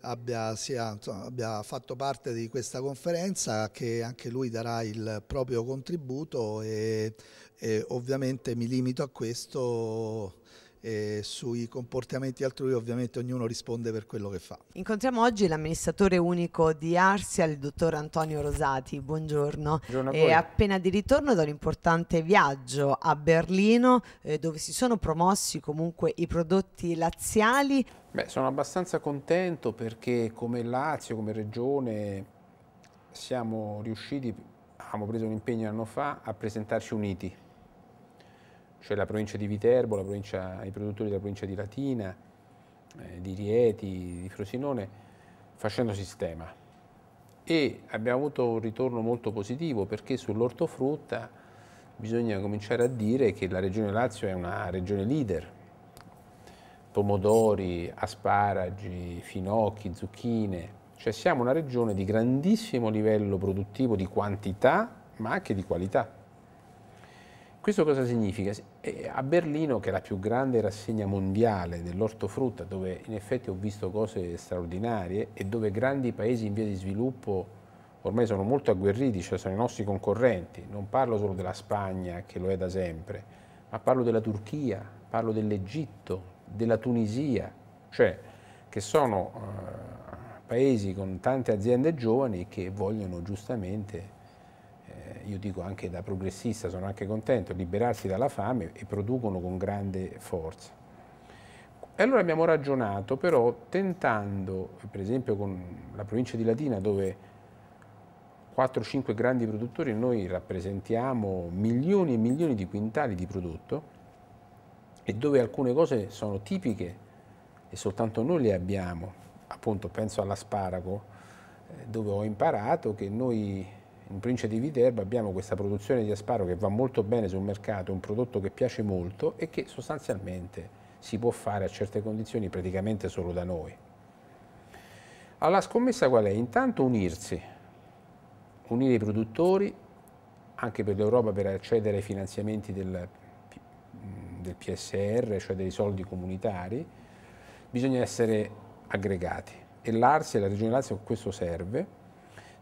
abbia, sia, insomma, abbia, fatto parte di questa conferenza, che anche lui darà il proprio contributo e, e ovviamente mi limito a questo e sui comportamenti altrui ovviamente ognuno risponde per quello che fa. Incontriamo oggi l'amministratore unico di Arsia, il dottor Antonio Rosati, buongiorno. buongiorno e eh, appena di ritorno da un importante viaggio a Berlino eh, dove si sono promossi comunque i prodotti laziali. Beh, sono abbastanza contento perché come Lazio, come Regione siamo riusciti, abbiamo preso un impegno un anno fa a presentarci uniti cioè la provincia di Viterbo, provincia, i produttori della provincia di Latina, eh, di Rieti, di Frosinone, facendo sistema. E abbiamo avuto un ritorno molto positivo perché sull'ortofrutta bisogna cominciare a dire che la regione Lazio è una regione leader. Pomodori, asparagi, finocchi, zucchine, cioè siamo una regione di grandissimo livello produttivo di quantità ma anche di qualità. Questo cosa significa? E a Berlino, che è la più grande rassegna mondiale dell'ortofrutta, dove in effetti ho visto cose straordinarie e dove grandi paesi in via di sviluppo ormai sono molto agguerriti, cioè sono i nostri concorrenti. Non parlo solo della Spagna, che lo è da sempre, ma parlo della Turchia, parlo dell'Egitto, della Tunisia, cioè che sono eh, paesi con tante aziende giovani che vogliono giustamente io dico anche da progressista, sono anche contento, liberarsi dalla fame e producono con grande forza. E allora abbiamo ragionato però tentando, per esempio con la provincia di Latina dove 4-5 grandi produttori noi rappresentiamo milioni e milioni di quintali di prodotto e dove alcune cose sono tipiche e soltanto noi le abbiamo, appunto penso all'asparago eh, dove ho imparato che noi un Prince di Viterbo abbiamo questa produzione di asparo che va molto bene sul mercato, un prodotto che piace molto e che sostanzialmente si può fare a certe condizioni praticamente solo da noi. Allora, la scommessa qual è? Intanto unirsi, unire i produttori, anche per l'Europa per accedere ai finanziamenti del, del PSR, cioè dei soldi comunitari, bisogna essere aggregati e l'Arsia, la Regione Lazio questo serve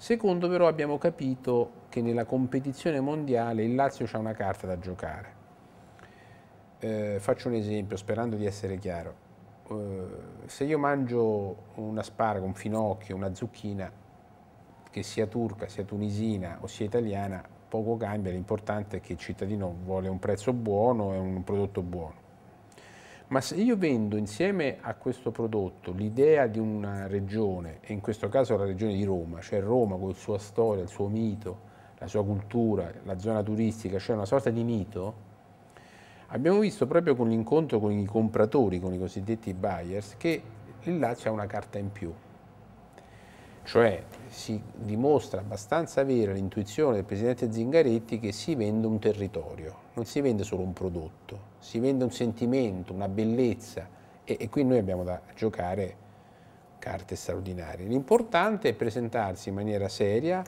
Secondo però abbiamo capito che nella competizione mondiale il Lazio ha una carta da giocare. Eh, faccio un esempio sperando di essere chiaro. Eh, se io mangio un asparago, un finocchio, una zucchina, che sia turca, sia tunisina o sia italiana, poco cambia, l'importante è che il cittadino vuole un prezzo buono e un prodotto buono. Ma se io vendo insieme a questo prodotto l'idea di una regione, e in questo caso la regione di Roma, cioè Roma con la sua storia, il suo mito, la sua cultura, la zona turistica, cioè una sorta di mito, abbiamo visto proprio con l'incontro con i compratori, con i cosiddetti buyers, che il Lazio ha una carta in più. Cioè si dimostra abbastanza vera l'intuizione del presidente Zingaretti che si vende un territorio, non si vende solo un prodotto, si vende un sentimento, una bellezza e, e qui noi abbiamo da giocare carte straordinarie. L'importante è presentarsi in maniera seria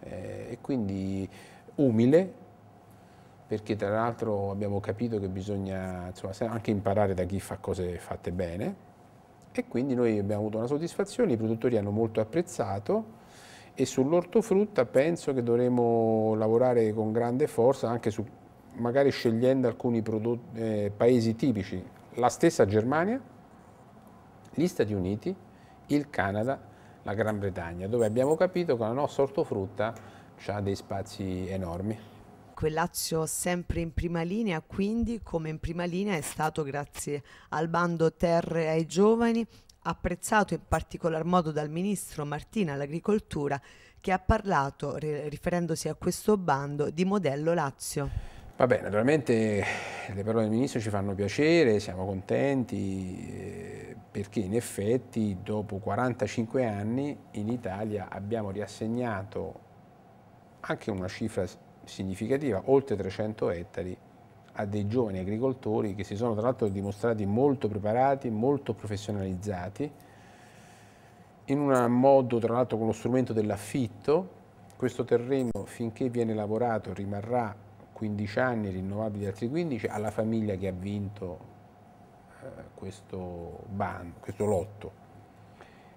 eh, e quindi umile, perché tra l'altro abbiamo capito che bisogna insomma, anche imparare da chi fa cose fatte bene e quindi noi abbiamo avuto una soddisfazione, i produttori hanno molto apprezzato e sull'ortofrutta penso che dovremo lavorare con grande forza anche su, magari scegliendo alcuni prodotti, eh, paesi tipici, la stessa Germania, gli Stati Uniti, il Canada, la Gran Bretagna, dove abbiamo capito che la nostra ortofrutta ha dei spazi enormi. Ecco, il Lazio sempre in prima linea, quindi come in prima linea è stato grazie al bando Terre ai giovani, apprezzato in particolar modo dal ministro Martina all'agricoltura, che ha parlato, riferendosi a questo bando, di modello Lazio. Vabbè, naturalmente le parole del Ministro ci fanno piacere, siamo contenti, eh, perché in effetti dopo 45 anni in Italia abbiamo riassegnato anche una cifra significativa, oltre 300 ettari, a dei giovani agricoltori che si sono tra l'altro dimostrati molto preparati, molto professionalizzati, in un modo tra l'altro con lo strumento dell'affitto, questo terreno finché viene lavorato rimarrà 15 anni, rinnovabili altri 15, alla famiglia che ha vinto eh, questo, ban, questo lotto.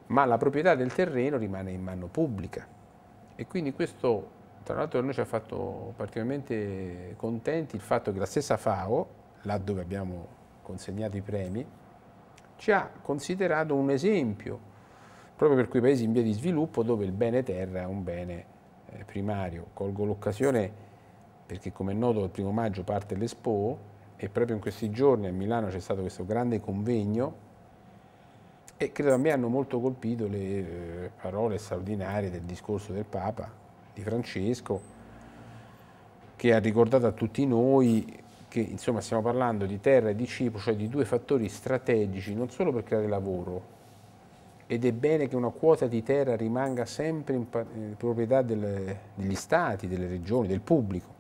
Ma la proprietà del terreno rimane in mano pubblica e quindi questo tra l'altro noi ci ha fatto particolarmente contenti il fatto che la stessa FAO, là dove abbiamo consegnato i premi, ci ha considerato un esempio proprio per quei paesi in via di sviluppo dove il bene terra è un bene eh, primario. Colgo l'occasione perché come è noto il primo maggio parte l'Expo e proprio in questi giorni a Milano c'è stato questo grande convegno e credo a me hanno molto colpito le eh, parole straordinarie del discorso del Papa di Francesco, che ha ricordato a tutti noi che insomma stiamo parlando di terra e di cibo, cioè di due fattori strategici non solo per creare lavoro, ed è bene che una quota di terra rimanga sempre in, proprietà delle, degli stati, delle regioni, del pubblico,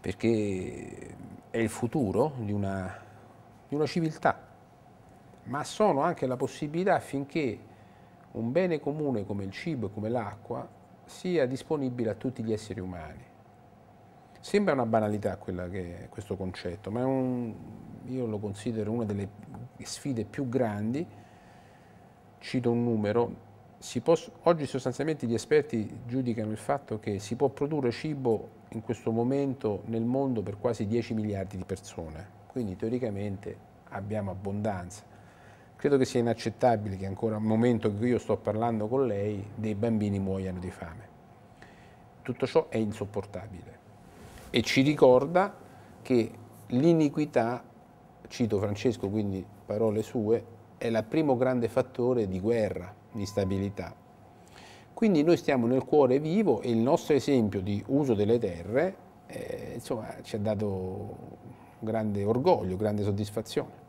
perché è il futuro di una, di una civiltà, ma sono anche la possibilità affinché un bene comune come il cibo e come l'acqua sia disponibile a tutti gli esseri umani. Sembra una banalità che, questo concetto, ma un, io lo considero una delle sfide più grandi. Cito un numero, Posso, oggi sostanzialmente gli esperti giudicano il fatto che si può produrre cibo in questo momento nel mondo per quasi 10 miliardi di persone, quindi teoricamente abbiamo abbondanza credo che sia inaccettabile che ancora al momento in cui io sto parlando con lei dei bambini muoiano di fame. Tutto ciò è insopportabile e ci ricorda che l'iniquità, cito Francesco, quindi parole sue, è il primo grande fattore di guerra, di stabilità. Quindi noi stiamo nel cuore vivo e il nostro esempio di uso delle terre eh, insomma, ci ha dato grande orgoglio, grande soddisfazione.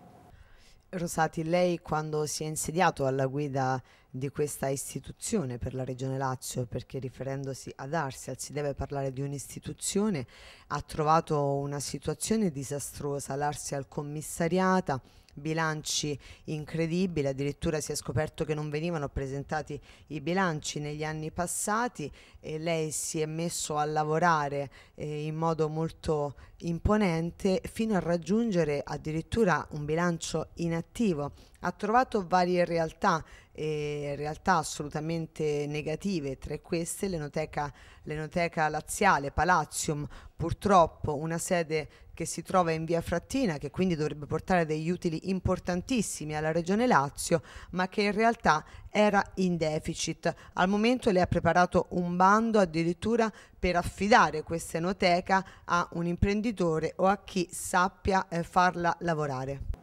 Rosati, lei quando si è insediato alla guida di questa istituzione per la Regione Lazio, perché riferendosi ad Arsial si deve parlare di un'istituzione, ha trovato una situazione disastrosa, l'Arsial commissariata, bilanci incredibili, addirittura si è scoperto che non venivano presentati i bilanci negli anni passati e lei si è messo a lavorare eh, in modo molto imponente fino a raggiungere addirittura un bilancio inattivo. Ha trovato varie realtà e realtà assolutamente negative, tra queste l'enoteca, l'enoteca laziale, Palazium, purtroppo una sede che si trova in via Frattina, che quindi dovrebbe portare degli utili importantissimi alla Regione Lazio, ma che in realtà era in deficit. Al momento lei ha preparato un bando addirittura per affidare questa enoteca a un imprenditore o a chi sappia eh, farla lavorare.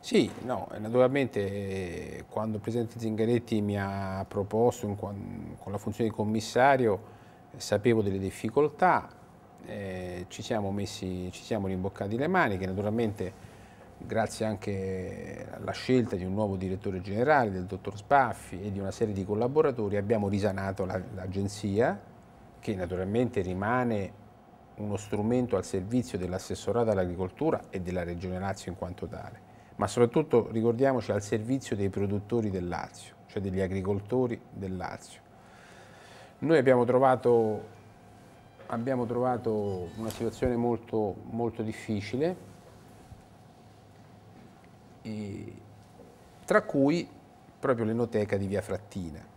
Sì, no, naturalmente eh, quando il Presidente Zingaretti mi ha proposto con la funzione di commissario eh, sapevo delle difficoltà, eh, ci, siamo messi, ci siamo rimboccati le maniche, naturalmente grazie anche alla scelta di un nuovo direttore generale, del dottor Spaffi e di una serie di collaboratori abbiamo risanato l'agenzia che naturalmente rimane uno strumento al servizio dell'assessorato all'agricoltura e della Regione Lazio in quanto tale ma soprattutto ricordiamoci al servizio dei produttori del Lazio, cioè degli agricoltori del Lazio. Noi abbiamo trovato, abbiamo trovato una situazione molto, molto difficile, tra cui proprio l'enoteca di Via Frattina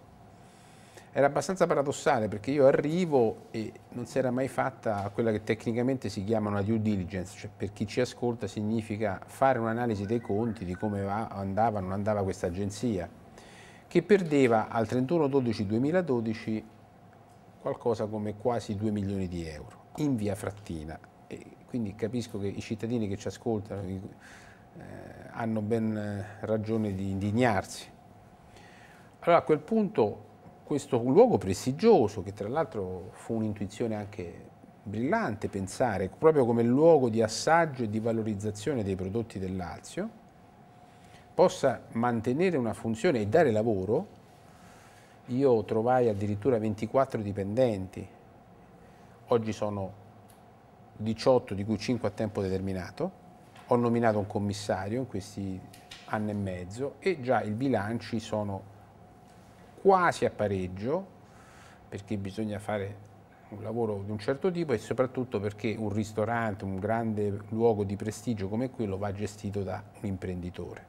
era abbastanza paradossale perché io arrivo e non si era mai fatta quella che tecnicamente si chiama una due diligence, cioè per chi ci ascolta significa fare un'analisi dei conti di come va, andava o non andava questa agenzia, che perdeva al 31-12-2012 qualcosa come quasi 2 milioni di euro in via frattina. E quindi capisco che i cittadini che ci ascoltano eh, hanno ben eh, ragione di indignarsi. Allora a quel punto questo luogo prestigioso, che tra l'altro fu un'intuizione anche brillante pensare proprio come luogo di assaggio e di valorizzazione dei prodotti del Lazio, possa mantenere una funzione e dare lavoro. Io trovai addirittura 24 dipendenti, oggi sono 18 di cui 5 a tempo determinato, ho nominato un commissario in questi anni e mezzo e già i bilanci sono quasi a pareggio, perché bisogna fare un lavoro di un certo tipo e soprattutto perché un ristorante, un grande luogo di prestigio come quello va gestito da un imprenditore.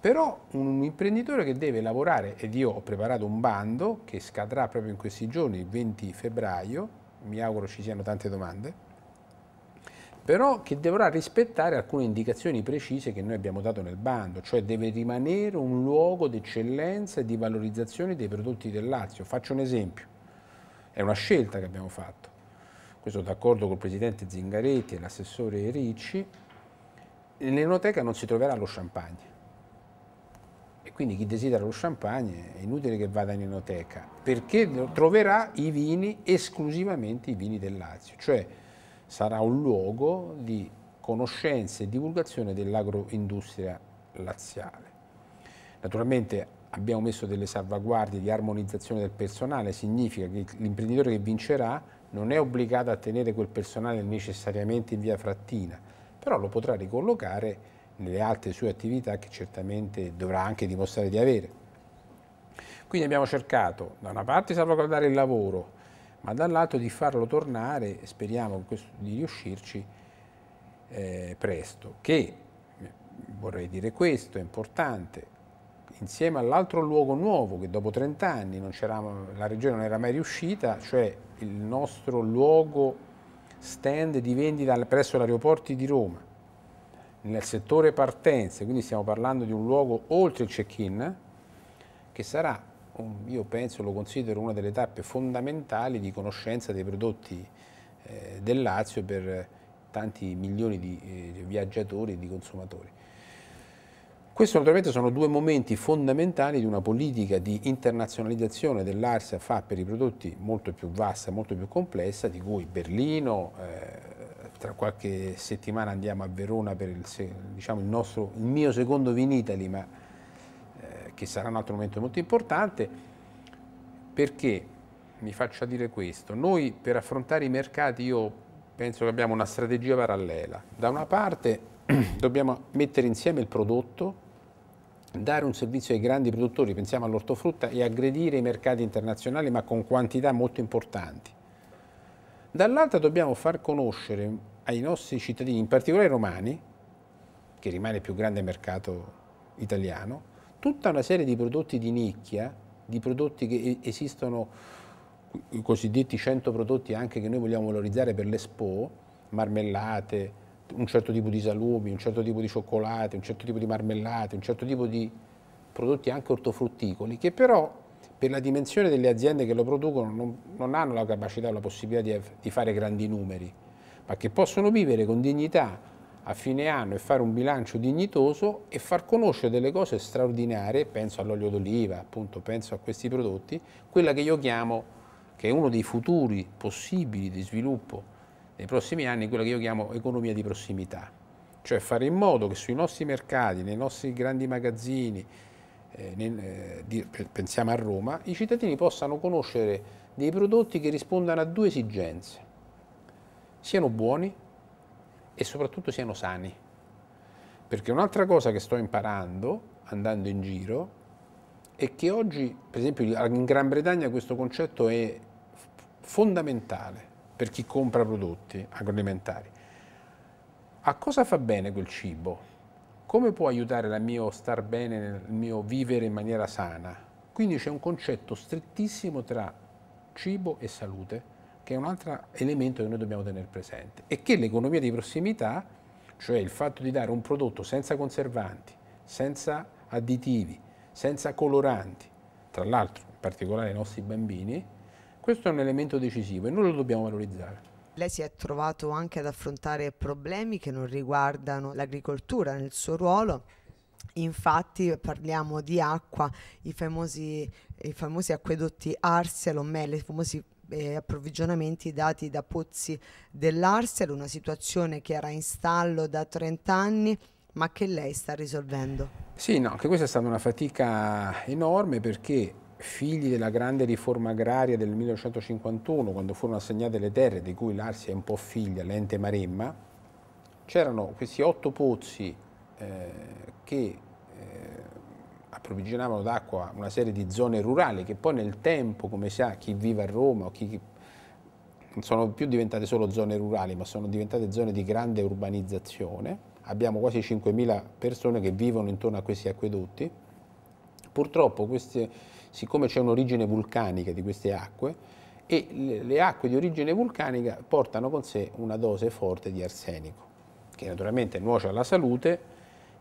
Però un imprenditore che deve lavorare, ed io ho preparato un bando che scadrà proprio in questi giorni, il 20 febbraio, mi auguro ci siano tante domande, però che dovrà rispettare alcune indicazioni precise che noi abbiamo dato nel bando, cioè deve rimanere un luogo d'eccellenza e di valorizzazione dei prodotti del Lazio. Faccio un esempio, è una scelta che abbiamo fatto, questo d'accordo col presidente Zingaretti e l'assessore Ricci, nell'enoteca non si troverà lo champagne e quindi chi desidera lo champagne è inutile che vada in enoteca perché troverà i vini esclusivamente i vini del Lazio, cioè sarà un luogo di conoscenza e divulgazione dell'agroindustria laziale. Naturalmente abbiamo messo delle salvaguardie di armonizzazione del personale, significa che l'imprenditore che vincerà non è obbligato a tenere quel personale necessariamente in via frattina, però lo potrà ricollocare nelle altre sue attività che certamente dovrà anche dimostrare di avere. Quindi abbiamo cercato da una parte di salvaguardare il lavoro, ma dall'altro di farlo tornare, speriamo di riuscirci eh, presto, che eh, vorrei dire questo, è importante, insieme all'altro luogo nuovo che dopo 30 anni la regione non era mai riuscita, cioè il nostro luogo stand di vendita presso l'aeroporto di Roma, nel settore partenze, quindi stiamo parlando di un luogo oltre il check-in, che sarà io penso, lo considero una delle tappe fondamentali di conoscenza dei prodotti eh, del Lazio per tanti milioni di eh, viaggiatori e di consumatori. Questi naturalmente sono due momenti fondamentali di una politica di internazionalizzazione dell'Arsa fa per i prodotti molto più vasta, molto più complessa, di cui Berlino, eh, tra qualche settimana andiamo a Verona per il, diciamo, il, nostro, il mio secondo Vinitali, ma che sarà un altro momento molto importante, perché mi faccia dire questo, noi per affrontare i mercati io penso che abbiamo una strategia parallela, da una parte dobbiamo mettere insieme il prodotto, dare un servizio ai grandi produttori, pensiamo all'ortofrutta, e aggredire i mercati internazionali ma con quantità molto importanti. Dall'altra dobbiamo far conoscere ai nostri cittadini, in particolare ai romani, che rimane il più grande mercato italiano, tutta una serie di prodotti di nicchia, di prodotti che esistono, i cosiddetti 100 prodotti anche che noi vogliamo valorizzare per l'Expo, marmellate, un certo tipo di salumi, un certo tipo di cioccolate, un certo tipo di marmellate, un certo tipo di prodotti anche ortofrutticoli, che però per la dimensione delle aziende che lo producono non, non hanno la capacità o la possibilità di, di fare grandi numeri, ma che possono vivere con dignità a fine anno e fare un bilancio dignitoso e far conoscere delle cose straordinarie, penso all'olio d'oliva, appunto, penso a questi prodotti, quella che io chiamo, che è uno dei futuri possibili di sviluppo nei prossimi anni, quella che io chiamo economia di prossimità, cioè fare in modo che sui nostri mercati, nei nostri grandi magazzini, eh, nel, eh, pensiamo a Roma, i cittadini possano conoscere dei prodotti che rispondano a due esigenze, siano buoni e soprattutto siano sani. Perché un'altra cosa che sto imparando andando in giro è che oggi, per esempio in Gran Bretagna questo concetto è fondamentale per chi compra prodotti agroalimentari. A cosa fa bene quel cibo? Come può aiutare il mio star bene, il mio vivere in maniera sana? Quindi c'è un concetto strettissimo tra cibo e salute che è un altro elemento che noi dobbiamo tenere presente, e che l'economia di prossimità, cioè il fatto di dare un prodotto senza conservanti, senza additivi, senza coloranti, tra l'altro in particolare ai nostri bambini, questo è un elemento decisivo e noi lo dobbiamo valorizzare. Lei si è trovato anche ad affrontare problemi che non riguardano l'agricoltura nel suo ruolo. Infatti parliamo di acqua, i famosi, i famosi acquedotti Arselon, le famosi eh, approvvigionamenti dati da Pozzi dell'Arsel, una situazione che era in stallo da 30 anni ma che lei sta risolvendo. Sì, no, anche questa è stata una fatica enorme perché figli della grande riforma agraria del 1951, quando furono assegnate le terre, di cui l'Arsi è un po' figlia, l'ente Maremma, c'erano questi otto pozzi eh, che approvvigionavano d'acqua una serie di zone rurali che poi nel tempo, come sa chi vive a Roma o chi non sono più diventate solo zone rurali, ma sono diventate zone di grande urbanizzazione. Abbiamo quasi 5.000 persone che vivono intorno a questi acquedotti. Purtroppo, queste, siccome c'è un'origine vulcanica di queste acque, e le acque di origine vulcanica portano con sé una dose forte di arsenico, che naturalmente nuoce alla salute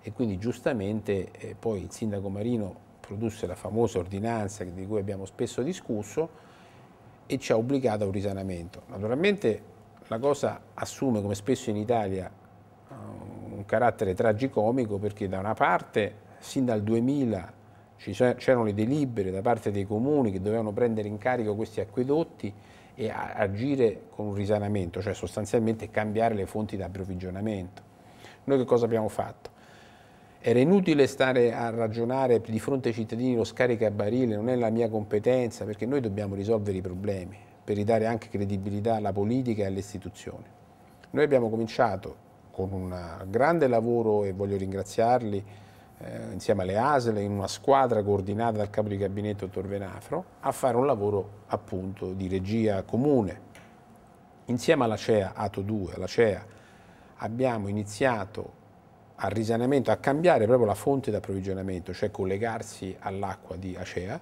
e quindi giustamente eh, poi il sindaco Marino produsse la famosa ordinanza di cui abbiamo spesso discusso e ci ha obbligato a un risanamento. Naturalmente la cosa assume, come spesso in Italia, eh, un carattere tragicomico perché da una parte sin dal 2000 c'erano le delibere da parte dei comuni che dovevano prendere in carico questi acquedotti e agire con un risanamento, cioè sostanzialmente cambiare le fonti di approvvigionamento. Noi che cosa abbiamo fatto? Era inutile stare a ragionare di fronte ai cittadini lo a barile, non è la mia competenza, perché noi dobbiamo risolvere i problemi per ridare anche credibilità alla politica e alle istituzioni. Noi abbiamo cominciato con un grande lavoro e voglio ringraziarli eh, insieme alle ASL in una squadra coordinata dal capo di gabinetto dottor Venafro a fare un lavoro appunto di regia comune. Insieme alla CEA ATO 2, alla CEA abbiamo iniziato al risanamento, a cambiare proprio la fonte di approvvigionamento, cioè collegarsi all'acqua di Acea,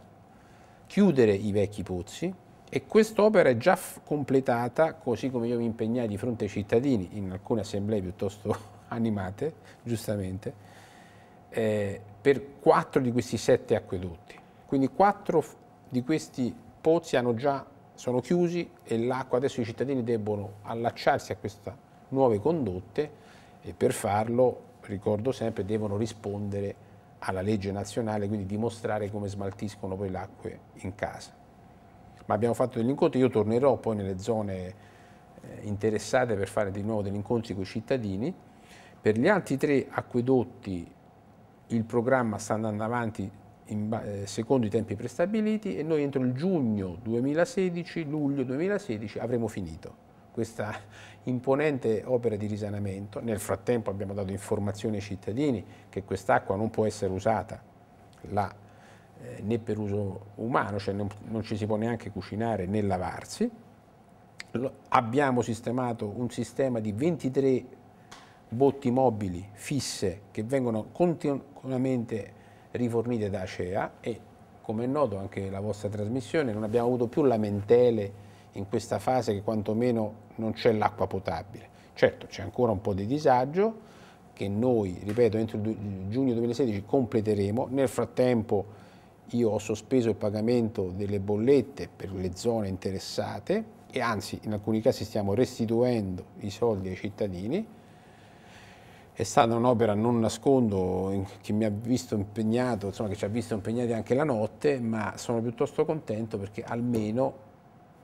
chiudere i vecchi pozzi e quest'opera è già completata, così come io mi impegnai di fronte ai cittadini in alcune assemblee piuttosto animate, giustamente, eh, per quattro di questi sette acquedotti. Quindi quattro di questi pozzi hanno già, sono chiusi e l'acqua adesso i cittadini debbono allacciarsi a queste nuove condotte e per farlo ricordo sempre, devono rispondere alla legge nazionale, quindi dimostrare come smaltiscono poi le acque in casa. Ma abbiamo fatto degli incontri, io tornerò poi nelle zone eh, interessate per fare di nuovo degli incontri con i cittadini. Per gli altri tre acquedotti il programma sta andando avanti in, eh, secondo i tempi prestabiliti e noi entro il giugno 2016, luglio 2016 avremo finito questa imponente opera di risanamento. Nel frattempo abbiamo dato informazione ai cittadini che quest'acqua non può essere usata là, eh, né per uso umano, cioè non, non, ci si può neanche cucinare né lavarsi. Lo, abbiamo sistemato un sistema di 23 botti mobili fisse che vengono continuamente rifornite da ACEA e come è noto anche la vostra trasmissione non abbiamo avuto più lamentele in questa fase che quantomeno non c'è l'acqua potabile. Certo c'è ancora un po' di disagio che noi, ripeto, entro giugno 2016 completeremo. Nel frattempo io ho sospeso il pagamento delle bollette per le zone interessate e anzi in alcuni casi stiamo restituendo i soldi ai cittadini. È stata un'opera, non nascondo, che mi ha visto impegnato, insomma che ci ha visto impegnati anche la notte, ma sono piuttosto contento perché almeno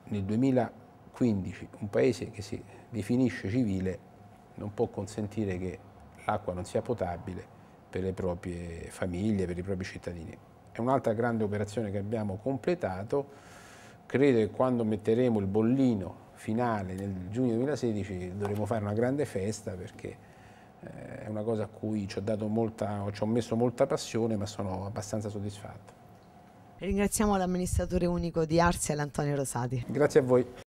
nel 2016 15 un paese che si definisce civile non può consentire che l'acqua non sia potabile per le proprie famiglie, per i propri cittadini. È un'altra grande operazione che abbiamo completato, credo che quando metteremo il bollino finale nel giugno 2016 dovremo fare una grande festa perché eh, è una cosa a cui ci ho, molta, ci ho messo molta passione ma sono abbastanza soddisfatto. Ringraziamo l'amministratore unico di Arsia, Antonio Rosati. Grazie a voi.